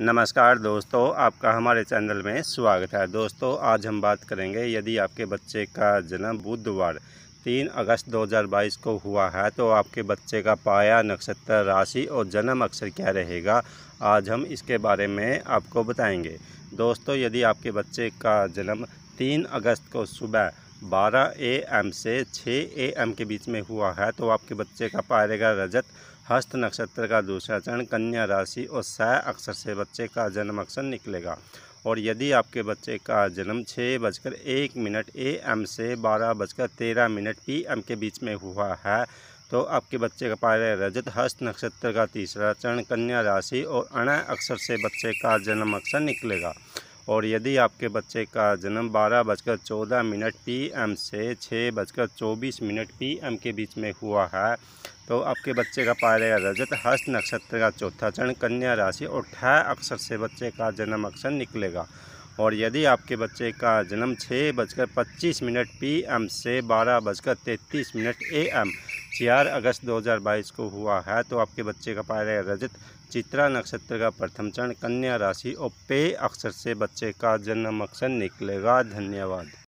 नमस्कार दोस्तों आपका हमारे चैनल में स्वागत है दोस्तों आज हम बात करेंगे यदि आपके बच्चे का जन्म बुधवार 3 अगस्त 2022 को हुआ है तो आपके बच्चे का पाया नक्षत्र राशि और जन्म अक्षर क्या रहेगा आज हम इसके बारे में आपको बताएंगे दोस्तों यदि आपके बच्चे का जन्म 3 अगस्त को सुबह बारह ए एम से छः ए एम के बीच में हुआ है तो आपके बच्चे का पाएगा रजत हस्त नक्षत्र का दूसरा चरण कन्या राशि और स अक्षर से बच्चे का जन्म अक्षर निकलेगा और यदि आपके बच्चे का जन्म छः बजकर एक मिनट ए एम से बारह बजकर तेरह मिनट पी एम के बीच में हुआ है तो आपके बच्चे का पाया रजत हस्त नक्षत्र का तीसरा चरण कन्या राशि और अण अक्षर से बच्चे का जन्म अक्षर निकलेगा और यदि आपके बच्चे का जन्म बारह बजकर चौदह मिनट पीएम से छः बजकर चौबीस मिनट पीएम के बीच में हुआ है तो आपके बच्चे का पाया जाएगा रजत हस्त नक्षत्र का चौथा चरण कन्या राशि और ठह अक्षर से बच्चे का जन्म अक्षर निकलेगा और यदि आपके बच्चे का जन्म छः बजकर पच्चीस मिनट पीएम से बारह बजकर तैंतीस मिनट एएम चार अगस्त 2022 को हुआ है तो आपके बच्चे का पाया जाएगा रजत चित्रा नक्षत्र का प्रथम चरण कन्या राशि और पेय अक्षर से बच्चे का जन्म अक्षर निकलेगा धन्यवाद